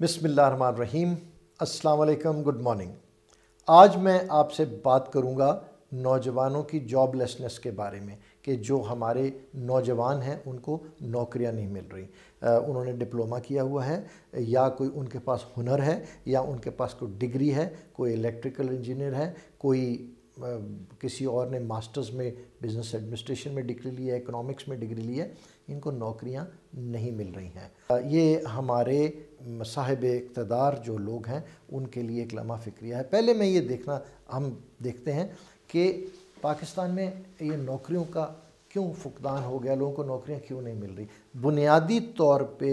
बिसमीम अलकम good morning आज मैं आपसे बात करूंगा नौजवानों की जॉबलेसनेस के बारे में कि जो हमारे नौजवान हैं उनको नौकरियां नहीं मिल रही आ, उन्होंने डिप्लोमा किया हुआ है या कोई उनके पास हुनर है या उनके पास कोई डिग्री है कोई इलेक्ट्रिकल इंजीनियर है कोई किसी और ने मास्टर्स में बिज़नेस एडमिनिस्ट्रेशन में डिग्री ली है इकोनॉमिक्स में डिग्री ली है इनको नौकरियाँ नहीं मिल रही हैं ये हमारे साहिब इकतदार जो लोग हैं उनके लिए एक लम्हा फिक्रिया है पहले मैं ये देखना हम देखते हैं कि पाकिस्तान में ये नौकरियों का क्यों फुकदान हो गया लोगों को नौकरियां क्यों नहीं मिल रही बुनियादी तौर पे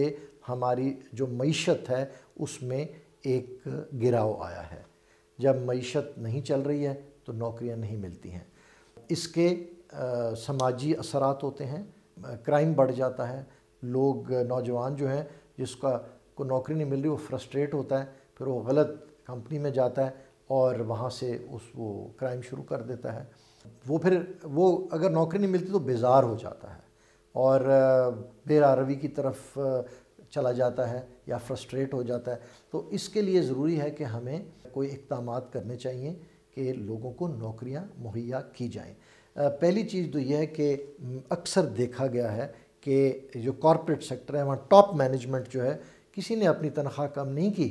हमारी जो मीशत है उसमें एक गिराव आया है जब मीशत नहीं चल रही है तो नौकरियां नहीं मिलती हैं इसके समाजी असरात होते हैं क्राइम बढ़ जाता है लोग नौजवान जो हैं जिसका को नौकरी नहीं मिल रही वो फ्रस्ट्रेट होता है फिर वो गलत कंपनी में जाता है और वहाँ से उस वो क्राइम शुरू कर देता है वो फिर वो अगर नौकरी नहीं मिलती तो बेजार हो जाता है और बेरारवी की तरफ चला जाता है या फ्रस्ट्रेट हो जाता है तो इसके लिए ज़रूरी है कि हमें कोई इकदाम करने चाहिए कि लोगों को नौकरियां मुहैया की जाएं पहली चीज़ तो यह है कि अक्सर देखा गया है कि जो कॉरपोरेट सेक्टर है वहाँ टॉप मैनेजमेंट जो है किसी ने अपनी तनख्वाह कम नहीं की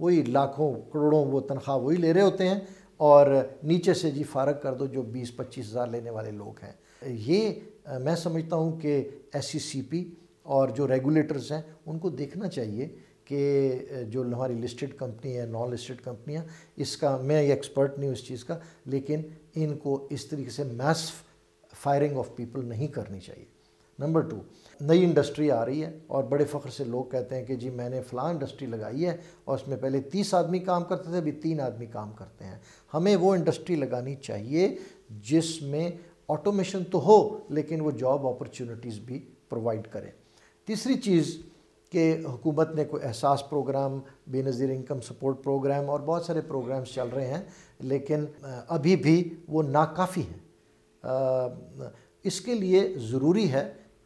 वही लाखों करोड़ों वो तनख्वाह वही ले रहे होते हैं और नीचे से जी फारग कर दो जो बीस पच्चीस हज़ार लेने वाले लोग हैं ये मैं समझता हूँ कि एस e और जो रेगुलेटर्स हैं उनको देखना चाहिए कि जो हमारी लिस्टेड कंपनी है नॉन लिस्टेड कंपनियाँ इसका मैं ये एक्सपर्ट नहीं उस चीज़ का लेकिन इनको इस तरीके से मैस फायरिंग ऑफ पीपल नहीं करनी चाहिए नंबर टू नई इंडस्ट्री आ रही है और बड़े फ़ख्र से लोग कहते हैं कि जी मैंने फ़लाँ इंडस्ट्री लगाई है और उसमें पहले तीस आदमी काम करते थे अभी तीन आदमी काम करते हैं हमें वो इंडस्ट्री लगानी चाहिए जिसमें ऑटोमेशन तो हो लेकिन वो जॉब अपॉर्चुनिटीज़ भी प्रोवाइड करें तीसरी चीज़ कि हुकूमत ने कोई एहसास programme Benazir income support programme और बहुत सारे प्रोग्राम्स चल रहे हैं लेकिन अभी भी वो नाकाफ़ी हैं इसके लिए ज़रूरी है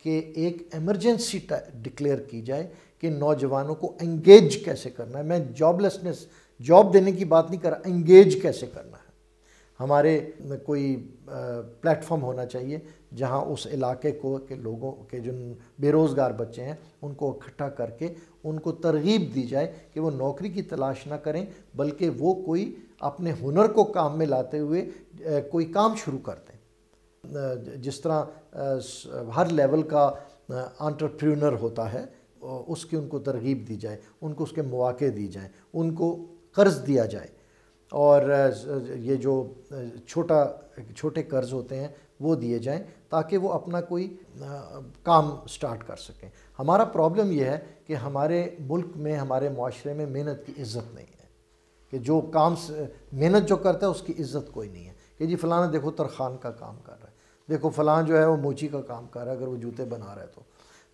कि एक एमरजेंसी डिक्लेयर की जाए कि नौजवानों को एंगेज कैसे करना है मैं जॉबलेसनेस जॉब देने की बात नहीं कर रहा एंगेज कैसे करना है हमारे कोई प्लेटफॉर्म होना चाहिए जहां उस इलाके को के लोगों के जो बेरोज़गार बच्चे हैं उनको इकट्ठा करके उनको तरगीब दी जाए कि वो नौकरी की तलाश ना करें बल्कि वो कोई अपने हुनर को काम में लाते हुए कोई काम शुरू कर दें जिस तरह हर लेवल का आंट्रप्रूनर होता है उसकी उनको तरगीब दी जाए उनको उसके मौाक़े दी जाए उनको कर्ज़ दिया जाए और ये जो छोटा छोटे कर्ज होते हैं वो दिए जाएं ताकि वो अपना कोई काम स्टार्ट कर सकें हमारा प्रॉब्लम ये है कि हमारे मुल्क में हमारे माशरे में मेहनत की इज्जत नहीं है कि जो काम मेहनत जो करता है उसकी इज्जत कोई नहीं है कि जी फ़लाना देखो तरखान का काम कर रहा है देखो फलाना जो है वो मोची का काम कर रहा है अगर वो जूते बना रहा है तो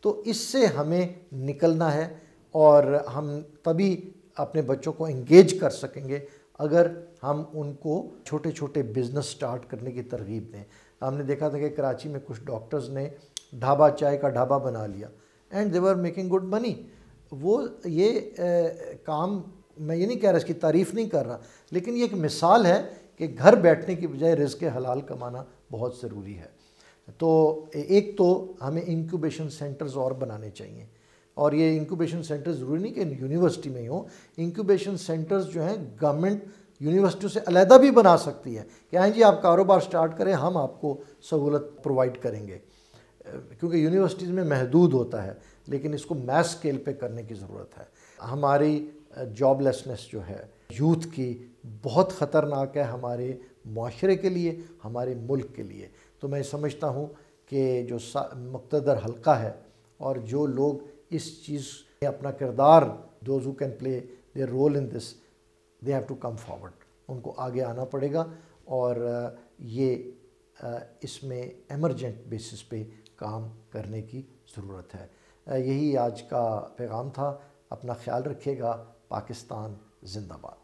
तो इससे हमें निकलना है और हम तभी अपने बच्चों को इंगेज कर सकेंगे अगर हम उनको छोटे छोटे बिजनेस स्टार्ट करने की तरगीब दें हमने देखा था कि कराची में कुछ डॉक्टर्स ने ढाबा चाय का ढाबा बना लिया and they were making good money वो ये ए, काम मैं ये नहीं कह रहा इसकी तारीफ़ नहीं कर रहा लेकिन ये एक मिसाल है कि घर बैठने की बजाय रिज़ के हलाल कमाना बहुत ज़रूरी है तो एक तो हमें इंक्यूबेशन सेंटर्स और बनाने चाहिए और ये इंक्यूबेशन सेंटर ज़रूरी नहीं कि यूनिवर्सिटी में ही हो इंक्यूबेशन सेंटर्स जो हैं गवर्नमेंट यूनिवर्सिटियों से अलहदा भी बना सकती है कि हाँ जी आप कारोबार स्टार्ट करें हम आपको सहूलत प्रोवाइड करेंगे क्योंकि यूनिवर्सिटीज़ में महदूद होता है लेकिन इसको मैथ स्केल पे करने की ज़रूरत है हमारी जॉबलेसनेस जो है यूथ की बहुत ख़तरनाक है हमारे माशरे के लिए हमारे मुल्क के लिए तो मैं समझता हूँ कि जो मकतदर हलका है और जो लोग इस चीज़ में अपना किरदार those who can play their role in this they have to come forward उनको आगे आना पड़ेगा और ये इसमें एमरजेंट बेसिस पे काम करने की ज़रूरत है यही आज का पैगाम था अपना ख्याल रखिएगा पाकिस्तान जिंदाबाद